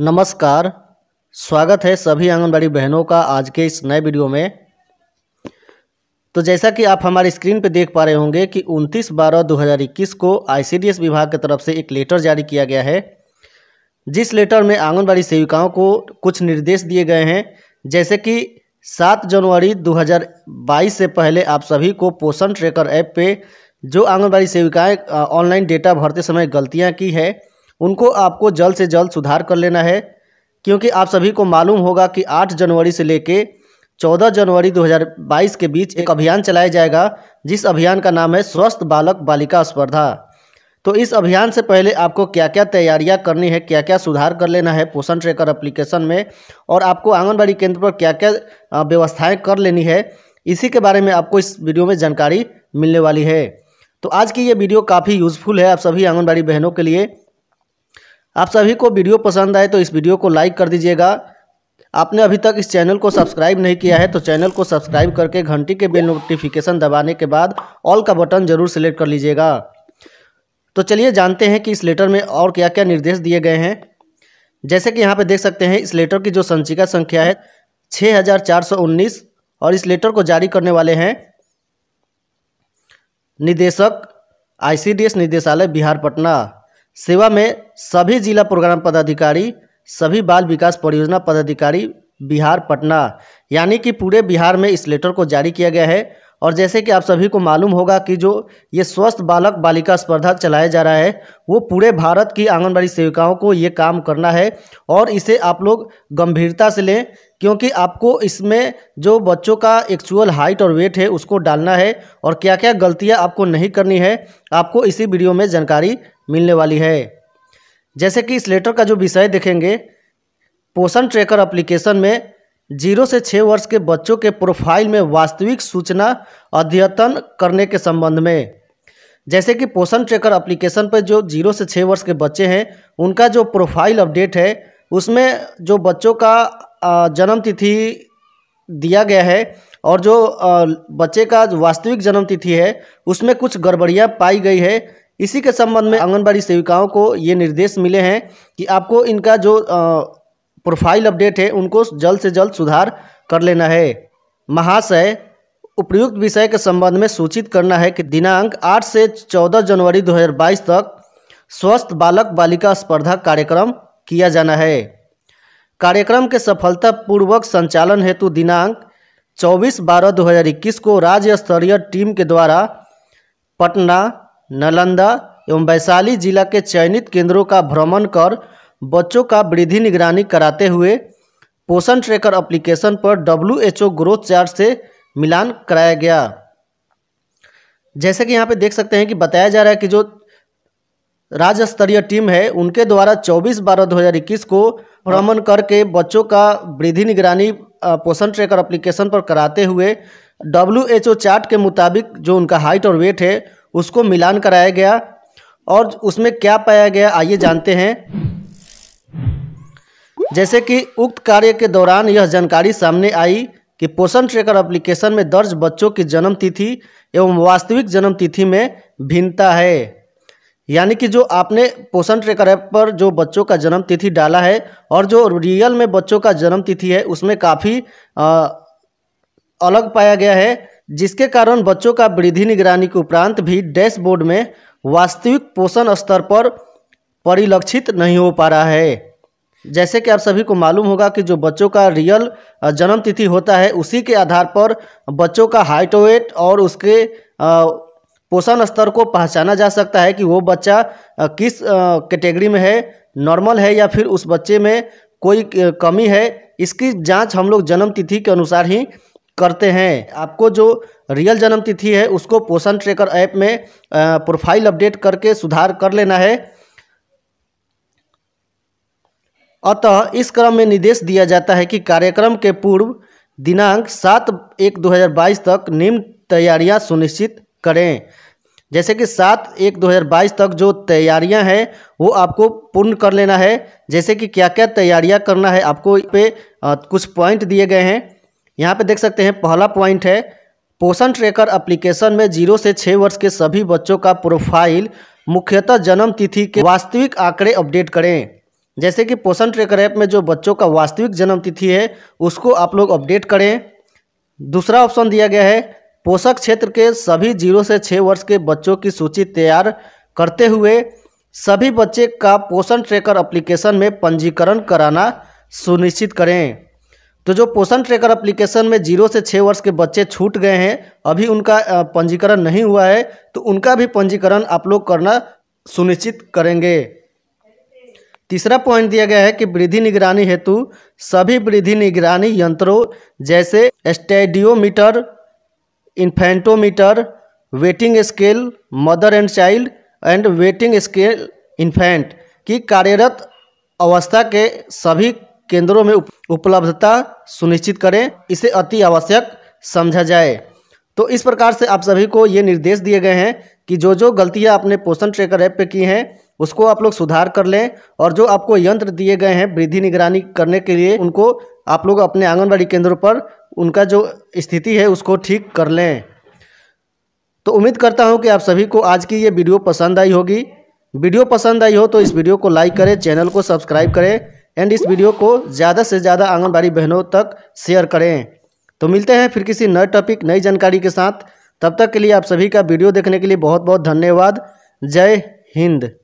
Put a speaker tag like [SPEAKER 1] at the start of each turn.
[SPEAKER 1] नमस्कार स्वागत है सभी आंगनबाड़ी बहनों का आज के इस नए वीडियो में तो जैसा कि आप हमारी स्क्रीन पर देख पा रहे होंगे कि 29 बारह 2021 को आईसीडीएस विभाग की तरफ से एक लेटर जारी किया गया है जिस लेटर में आंगनबाड़ी सेविकाओं को कुछ निर्देश दिए गए हैं जैसे कि 7 जनवरी 2022 से पहले आप सभी को पोषण ट्रेकर ऐप पे जो आंगनबाड़ी सेविकाएं ऑनलाइन डेटा भरते समय गलतियां की है उनको आपको जल्द से जल्द सुधार कर लेना है क्योंकि आप सभी को मालूम होगा कि 8 जनवरी से लेकर 14 जनवरी 2022 के बीच एक अभियान चलाया जाएगा जिस अभियान का नाम है स्वस्थ बालक बालिका स्पर्धा तो इस अभियान से पहले आपको क्या क्या तैयारियां करनी है क्या क्या सुधार कर लेना है पोषण ट्रेकर एप्लीकेशन में और आपको आंगनबाड़ी केंद्र पर क्या क्या व्यवस्थाएँ कर लेनी है इसी के बारे में आपको इस वीडियो में जानकारी मिलने वाली है तो आज की ये वीडियो काफ़ी यूज़फुल है आप सभी आंगनबाड़ी बहनों के लिए आप सभी को वीडियो पसंद आए तो इस वीडियो को लाइक कर दीजिएगा आपने अभी तक इस चैनल को सब्सक्राइब नहीं किया है तो चैनल को सब्सक्राइब करके घंटी के बेल नोटिफिकेशन दबाने के बाद ऑल का बटन जरूर सेलेक्ट कर लीजिएगा तो चलिए जानते हैं कि इस लेटर में और क्या क्या निर्देश दिए गए हैं जैसे कि यहाँ पे देख सकते हैं इस लेटर की जो संचिका संख्या है 6419 और इस लेटर को जारी करने वाले हैं निदेशक आई निदेशालय बिहार पटना सेवा में सभी जिला प्रोग्राम पदाधिकारी सभी बाल विकास परियोजना पदाधिकारी बिहार पटना यानी कि पूरे बिहार में इस लेटर को जारी किया गया है और जैसे कि आप सभी को मालूम होगा कि जो ये स्वस्थ बालक बालिका स्पर्धा चलाया जा रहा है वो पूरे भारत की आंगनबाड़ी सेविकाओं को ये काम करना है और इसे आप लोग गंभीरता से लें क्योंकि आपको इसमें जो बच्चों का एक्चुअल हाइट और वेट है उसको डालना है और क्या क्या गलतियाँ आपको नहीं करनी है आपको इसी वीडियो में जानकारी मिलने वाली है जैसे कि इस लेटर का जो विषय देखेंगे पोषण ट्रैकर एप्लीकेशन में जीरो से छः वर्ष के बच्चों के प्रोफाइल में वास्तविक सूचना अध्यतन करने के संबंध में जैसे कि पोषण ट्रैकर एप्लीकेशन पर जो जीरो से छः वर्ष के बच्चे हैं उनका जो प्रोफाइल अपडेट है उसमें जो बच्चों का जन्म तिथि दिया गया है और जो बच्चे का वास्तविक जन्म तिथि है उसमें कुछ गड़बड़ियाँ पाई गई है इसी के संबंध में आंगनबाड़ी सेविकाओं को ये निर्देश मिले हैं कि आपको इनका जो प्रोफाइल अपडेट है उनको जल्द से जल्द सुधार कर लेना है महाशय उपयुक्त विषय के संबंध में सूचित करना है कि दिनांक 8 से 14 जनवरी 2022 तक स्वस्थ बालक बालिका स्पर्धा कार्यक्रम किया जाना है कार्यक्रम के सफलतापूर्वक संचालन हेतु दिनांक 24 बारह 2021 को राज्य स्तरीय टीम के द्वारा पटना नालंदा एवं वैशाली जिला के चयनित केंद्रों का भ्रमण कर बच्चों का वृद्धि निगरानी कराते हुए पोषण ट्रैकर एप्लीकेशन पर डब्ल्यू ग्रोथ चार्ट से मिलान कराया गया जैसे कि यहाँ पे देख सकते हैं कि बताया जा रहा है कि जो राज्य स्तरीय टीम है उनके द्वारा 24 बारह 2021 को भ्रमण करके बच्चों का वृद्धि निगरानी पोषण ट्रेकर एप्लीकेशन पर कराते हुए डब्ल्यू एच ओ चार्ट के मुताबिक जो उनका हाइट और वेट है उसको मिलान कराया गया और उसमें क्या पाया गया आइए जानते हैं जैसे कि उक्त कार्य के दौरान यह जानकारी सामने आई कि पोषण ट्रेकर एप्लीकेशन में दर्ज बच्चों की जन्म तिथि एवं वास्तविक जन्म तिथि में भिन्नता है यानी कि जो आपने पोषण ट्रेकर ऐप पर जो बच्चों का जन्म तिथि डाला है और जो रियल में बच्चों का जन्म तिथि है उसमें काफ़ी अलग पाया गया है जिसके कारण बच्चों का वृद्धि निगरानी के उपरांत भी डैशबोर्ड में वास्तविक पोषण स्तर पर परिलक्षित नहीं हो पा रहा है जैसे कि आप सभी को मालूम होगा कि जो बच्चों का रियल जन्म तिथि होता है उसी के आधार पर बच्चों का हाइट वेट और उसके पोषण स्तर को पहचाना जा सकता है कि वो बच्चा किस कैटेगरी में है नॉर्मल है या फिर उस बच्चे में कोई कमी है इसकी जांच हम लोग जन्म तिथि के अनुसार ही करते हैं आपको जो रियल जन्म तिथि है उसको पोषण ट्रेकर ऐप में प्रोफाइल अपडेट करके सुधार कर लेना है अतः इस क्रम में निर्देश दिया जाता है कि कार्यक्रम के पूर्व दिनांक सात एक दो हज़ार बाईस तक निम्न तैयारियां सुनिश्चित करें जैसे कि सात एक 2022 तक जो तैयारियां हैं वो आपको पूर्ण कर लेना है जैसे कि क्या क्या तैयारियां करना है आपको पे कुछ पॉइंट दिए गए हैं यहाँ पे देख सकते हैं पहला पॉइंट है पोषण ट्रेकर एप्लीकेशन में जीरो से छः वर्ष के सभी बच्चों का प्रोफाइल मुख्यतः जन्म तिथि के वास्तविक आंकड़े अपडेट करें जैसे कि पोषण ट्रेकर ऐप में जो बच्चों का वास्तविक जन्म तिथि है उसको आप लोग अपडेट करें दूसरा ऑप्शन दिया गया है पोषक क्षेत्र के सभी जीरो से छः वर्ष के बच्चों की सूची तैयार करते हुए सभी बच्चे का पोषण ट्रैकर एप्लीकेशन में पंजीकरण कराना सुनिश्चित करें तो जो पोषण ट्रैकर एप्लीकेशन में जीरो से छः वर्ष के बच्चे छूट गए हैं अभी उनका पंजीकरण नहीं हुआ है तो उनका भी पंजीकरण आप लोग करना सुनिश्चित करेंगे तीसरा पॉइंट दिया गया है कि वृद्धि निगरानी हेतु सभी वृद्धि निगरानी यंत्रों जैसे stadiometer infantometer weighing scale mother and child and weighing scale infant की कार्यरत अवस्था के सभी केंद्रों में उपलब्धता सुनिश्चित करें इसे अति आवश्यक समझा जाए तो इस प्रकार से आप सभी को ये निर्देश दिए गए हैं कि जो जो गलतियां आपने पोषण ट्रेकर ऐप पे की हैं उसको आप लोग सुधार कर लें और जो आपको यंत्र दिए गए हैं वृद्धि निगरानी करने के लिए उनको आप लोग अपने आंगनबाड़ी केंद्रों पर उनका जो स्थिति है उसको ठीक कर लें तो उम्मीद करता हूं कि आप सभी को आज की ये वीडियो पसंद आई होगी वीडियो पसंद आई हो तो इस वीडियो को लाइक करें चैनल को सब्सक्राइब करें एंड इस वीडियो को ज़्यादा से ज़्यादा आंगनबाड़ी बहनों तक शेयर करें तो मिलते हैं फिर किसी नए टॉपिक नई जानकारी के साथ तब तक के लिए आप सभी का वीडियो देखने के लिए बहुत बहुत धन्यवाद जय हिंद